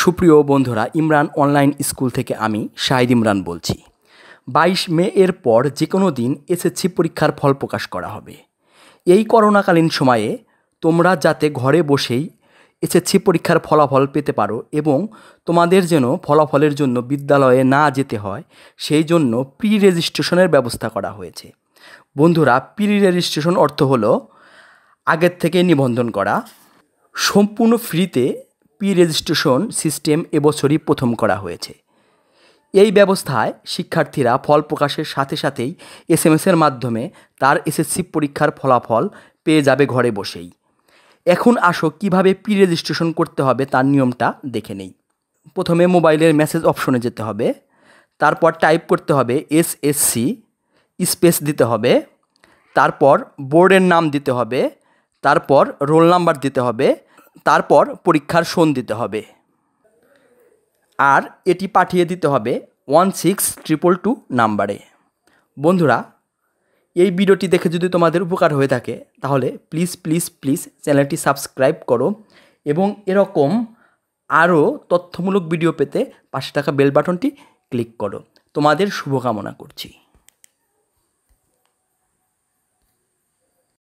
সুপ্রিয় বন্ধুরা Imran online school থেকে আমি শাহিদ ইমরান বলছি বাইশ মে এর পর যে কোনো দিন এসএসসি পরীক্ষার ফল প্রকাশ করা হবে এই করোনাকালীন সময়ে তোমরা যাতে ঘরে বসেই এসএসসি পরীক্ষার ফলাফল পেতে পারো এবং তোমাদের যেন ফলাফলের জন্য বিদ্যালয়ে না যেতে হয় সেই জন্য প্রি রেজিস্ট্রেশনের ব্যবস্থা করা হয়েছে বন্ধুরা প্রি রেজিস্ট্রেশন অর্থ হলো আগের থেকে নিবন্ধন করা সম্পূর্ণ ফ্রিতে পি রেজিস্ট্রেশন সিস্টেম এবছরই প্রথম করা হয়েছে এই ব্যবস্থায় শিক্ষার্থীরা ফল প্রকাশের সাথে সাথেই এস এম এসের মাধ্যমে তার এসএসসি পরীক্ষার ফলাফল পেয়ে যাবে ঘরে বসেই এখন আসো কিভাবে প্রি রেজিস্ট্রেশন করতে হবে তার নিয়মটা দেখে নেই প্রথমে মোবাইলের মেসেজ অপশনে যেতে হবে তারপর টাইপ করতে হবে এস স্পেস দিতে হবে তারপর বোর্ডের নাম দিতে হবে তারপর রোল নাম্বার দিতে হবে তারপর পরীক্ষার শোন দিতে হবে আর এটি পাঠিয়ে দিতে হবে ওয়ান সিক্স ট্রিপল টু নাম্বারে বন্ধুরা এই ভিডিওটি দেখে যদি তোমাদের উপকার হয়ে থাকে তাহলে প্লিজ প্লিজ প্লিজ চ্যানেলটি সাবস্ক্রাইব করো এবং এরকম আরও তথ্যমূলক ভিডিও পেতে পাশে থাকা বেল বাটনটি ক্লিক করো তোমাদের শুভকামনা করছি